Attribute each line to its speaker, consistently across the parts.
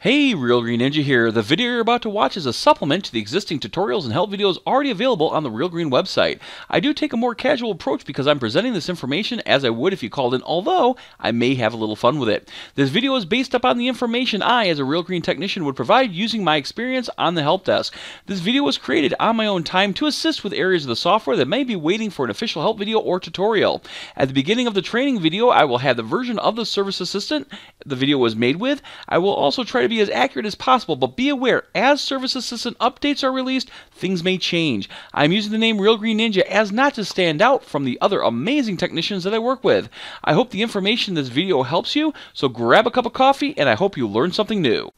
Speaker 1: Hey, Real Green Ninja here. The video you're about to watch is a supplement to the existing tutorials and help videos already available on the Real Green website. I do take a more casual approach because I'm presenting this information as I would if you called in, although I may have a little fun with it. This video is based upon the information I, as a Real Green technician, would provide using my experience on the help desk. This video was created on my own time to assist with areas of the software that may be waiting for an official help video or tutorial. At the beginning of the training video, I will have the version of the service assistant the video was made with. I will also try to be as accurate as possible, but be aware as Service Assistant updates are released, things may change. I'm using the name Real Green Ninja as not to stand out from the other amazing technicians that I work with. I hope the information in this video helps you, so grab a cup of coffee and I hope you learn something new.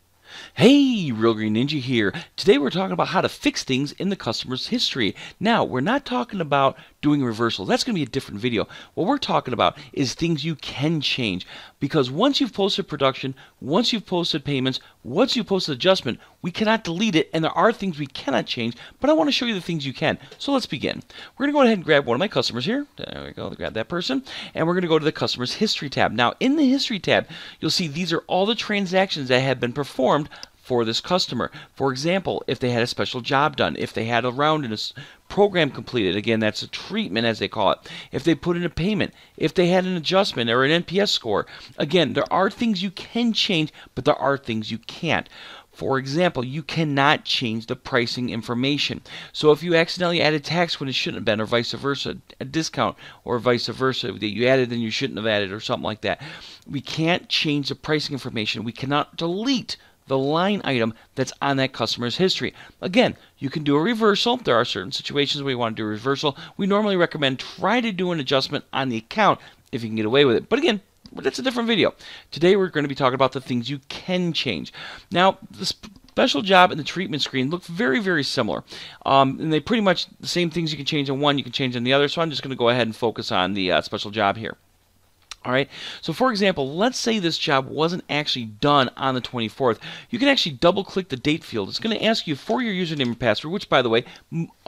Speaker 1: Hey, Real Green Ninja here. Today we're talking about how to fix things in the customer's history. Now, we're not talking about doing reversals. That's going to be a different video. What we're talking about is things you can change because once you've posted production, once you've posted payments, once you've posted adjustment, we cannot delete it and there are things we cannot change, but I want to show you the things you can. So let's begin. We're going to go ahead and grab one of my customers here. There we go. Grab that person and we're going to go to the customer's history tab. Now in the history tab, you'll see these are all the transactions that have been performed for this customer. For example, if they had a special job done, if they had a round in a program completed, again, that's a treatment as they call it, if they put in a payment, if they had an adjustment or an NPS score, again, there are things you can change, but there are things you can't. For example, you cannot change the pricing information. So if you accidentally added tax when it shouldn't have been, or vice versa, a discount, or vice versa, that you added and you shouldn't have added, or something like that, we can't change the pricing information. We cannot delete the line item that's on that customer's history. Again, you can do a reversal. There are certain situations where you want to do a reversal. We normally recommend try to do an adjustment on the account if you can get away with it. But again, that's a different video. Today we're going to be talking about the things you can change. Now, this special job and the treatment screen look very, very similar. Um, and they pretty much the same things you can change on one, you can change on the other. So I'm just going to go ahead and focus on the uh, special job here. All right. So for example, let's say this job wasn't actually done on the 24th. You can actually double click the date field. It's going to ask you for your username and password, which by the way,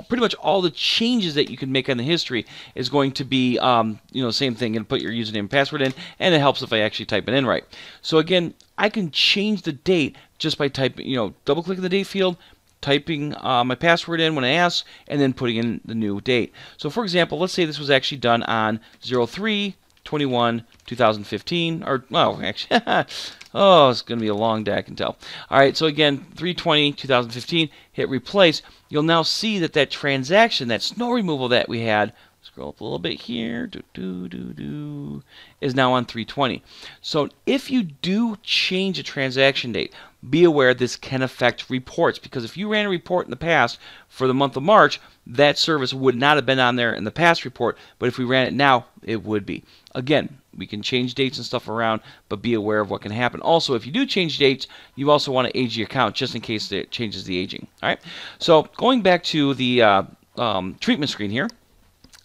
Speaker 1: pretty much all the changes that you can make on the history is going to be, um, you know, same thing and put your username and password in and it helps if I actually type it in right. So again, I can change the date just by typing, you know, double clicking the date field, typing uh, my password in when I ask, and then putting in the new date. So for example, let's say this was actually done on 03 21, 2015, or well, actually, oh, it's going to be a long day, I can tell. All right, so again, 320, 2015, hit replace. You'll now see that that transaction, that snow removal that we had, scroll up a little bit here, do, do, do, do, is now on 320. So if you do change a transaction date, be aware this can affect reports because if you ran a report in the past for the month of March, that service would not have been on there in the past report, but if we ran it now, it would be. Again, we can change dates and stuff around, but be aware of what can happen. Also, if you do change dates, you also want to age your account just in case it changes the aging. All right. So going back to the uh, um, treatment screen here,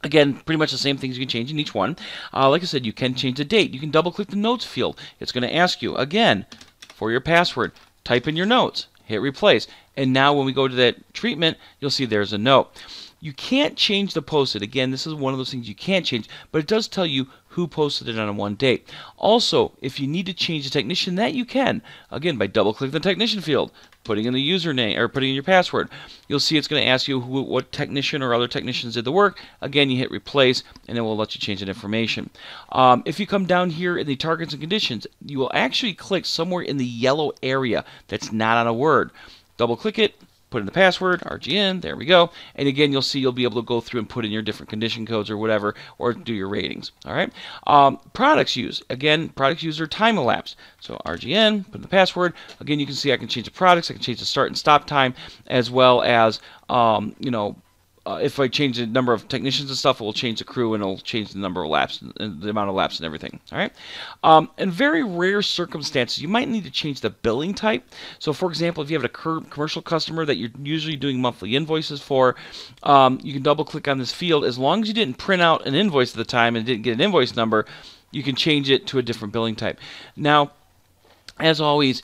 Speaker 1: Again, pretty much the same things you can change in each one. Uh, like I said, you can change the date. You can double click the notes field. It's going to ask you, again, for your password. Type in your notes. Hit replace. And now when we go to that treatment, you'll see there's a note. You can't change the post-it. Again, this is one of those things you can't change, but it does tell you who posted it on one date. Also, if you need to change the technician, that you can. Again, by double clicking the technician field, putting in the username or putting in your password. You'll see it's going to ask you who, what technician or other technicians did the work. Again, you hit replace and it will let you change that information. Um, if you come down here in the targets and conditions, you will actually click somewhere in the yellow area that's not on a word. Double click it, put in the password, RGN, there we go. And again, you'll see you'll be able to go through and put in your different condition codes or whatever, or do your ratings, all right? Um, products use, again, products use are time elapsed. So RGN, put in the password. Again, you can see I can change the products, I can change the start and stop time, as well as, um, you know, uh, if I change the number of technicians and stuff, it will change the crew and it'll change the number of laps and the amount of laps and everything. All right. Um, in very rare circumstances, you might need to change the billing type. So, for example, if you have a commercial customer that you're usually doing monthly invoices for, um, you can double click on this field. As long as you didn't print out an invoice at the time and didn't get an invoice number, you can change it to a different billing type. Now, as always,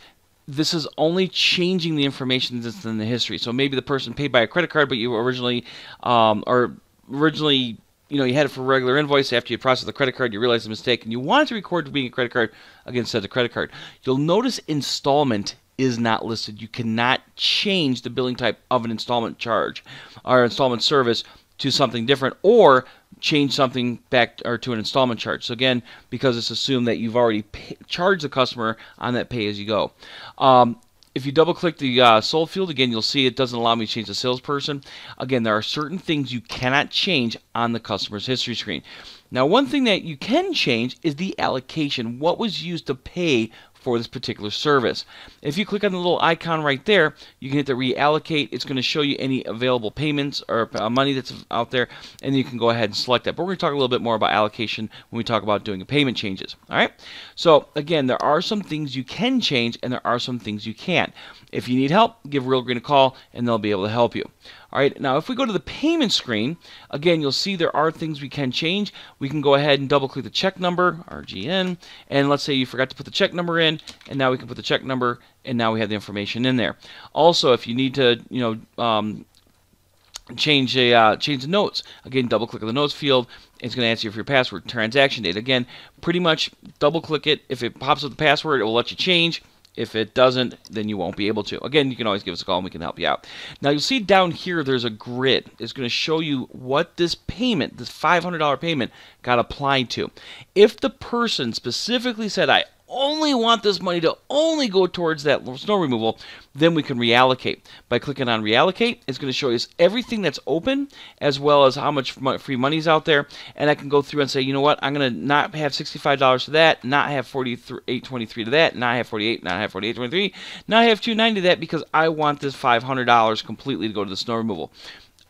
Speaker 1: this is only changing the information that's in the history. So maybe the person paid by a credit card, but you originally um, or originally you know you had it for regular invoice after you process the credit card you realize the mistake and you wanted to record it being a credit card against the credit card you'll notice installment is not listed you cannot change the billing type of an installment charge or installment service to something different or change something back or to an installment charge. So again, because it's assumed that you've already charged the customer on that pay as you go. Um, if you double click the uh, sold field again, you'll see it doesn't allow me to change the salesperson. Again, there are certain things you cannot change on the customer's history screen. Now, one thing that you can change is the allocation. What was used to pay for this particular service. If you click on the little icon right there, you can hit the reallocate. It's going to show you any available payments or uh, money that's out there, and you can go ahead and select that. But we're going to talk a little bit more about allocation when we talk about doing payment changes. All right. So again, there are some things you can change, and there are some things you can't. If you need help, give Real Green a call, and they'll be able to help you. All right, now if we go to the payment screen, again, you'll see there are things we can change. We can go ahead and double click the check number, RGN, and let's say you forgot to put the check number in, and now we can put the check number, and now we have the information in there. Also, if you need to, you know, um, change a uh, change the notes. Again, double click on the notes field. It's going to ask you for your password, transaction date. Again, pretty much double click it. If it pops up the password, it will let you change. If it doesn't, then you won't be able to. Again, you can always give us a call and we can help you out. Now, you'll see down here there's a grid. It's going to show you what this payment, this $500 payment, got applied to. If the person specifically said, I only want this money to only go towards that snow removal, then we can reallocate. By clicking on reallocate, it's going to show us everything that's open as well as how much free money's out there. And I can go through and say, you know what, I'm going to not have $65 to that, not have 48.23 to that, not have 48, not have 48.23, not have 290 to that because I want this $500 completely to go to the snow removal.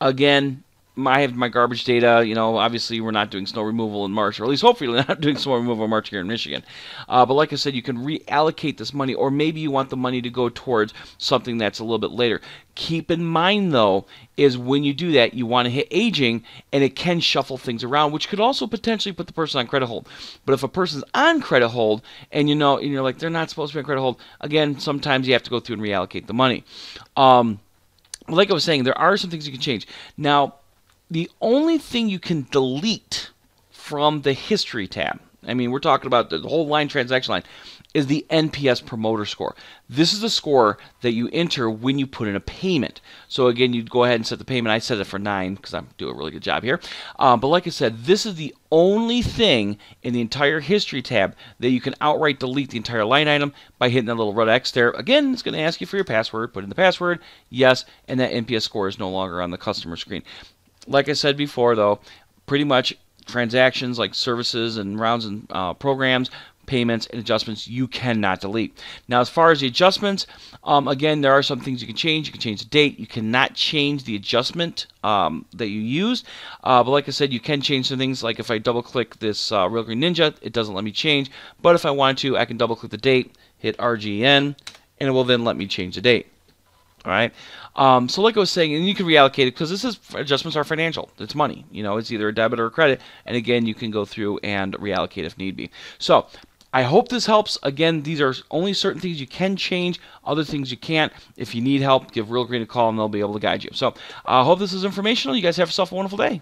Speaker 1: Again, my, I have my garbage data. You know, obviously we're not doing snow removal in March, or at least hopefully not doing snow removal in March here in Michigan. Uh, but like I said, you can reallocate this money, or maybe you want the money to go towards something that's a little bit later. Keep in mind though, is when you do that, you want to hit aging, and it can shuffle things around, which could also potentially put the person on credit hold. But if a person's on credit hold, and you know, and you're like they're not supposed to be on credit hold, again, sometimes you have to go through and reallocate the money. Um, like I was saying, there are some things you can change. Now, the only thing you can delete from the history tab, I mean, we're talking about the whole line transaction line, is the NPS promoter score. This is the score that you enter when you put in a payment. So again, you go ahead and set the payment. I set it for nine because I'm doing a really good job here. Uh, but like I said, this is the only thing in the entire history tab that you can outright delete the entire line item by hitting that little red X there. Again, it's going to ask you for your password. Put in the password, yes, and that NPS score is no longer on the customer screen like I said before, though, pretty much transactions like services and rounds and uh, programs payments and adjustments you cannot delete. Now, as far as the adjustments, um, again, there are some things you can change. You can change the date. You cannot change the adjustment um, that you use. Uh, but like I said, you can change some things. Like if I double click this uh, Real Green Ninja, it doesn't let me change. But if I want to, I can double click the date, hit RGN, and it will then let me change the date. All right. Um, so like I was saying, and you can reallocate it because this is adjustments are financial. It's money. You know, it's either a debit or a credit. And again, you can go through and reallocate if need be. So I hope this helps. Again, these are only certain things you can change, other things you can't. If you need help, give Real Green a call and they'll be able to guide you. So I uh, hope this is informational. You guys have yourself a wonderful day.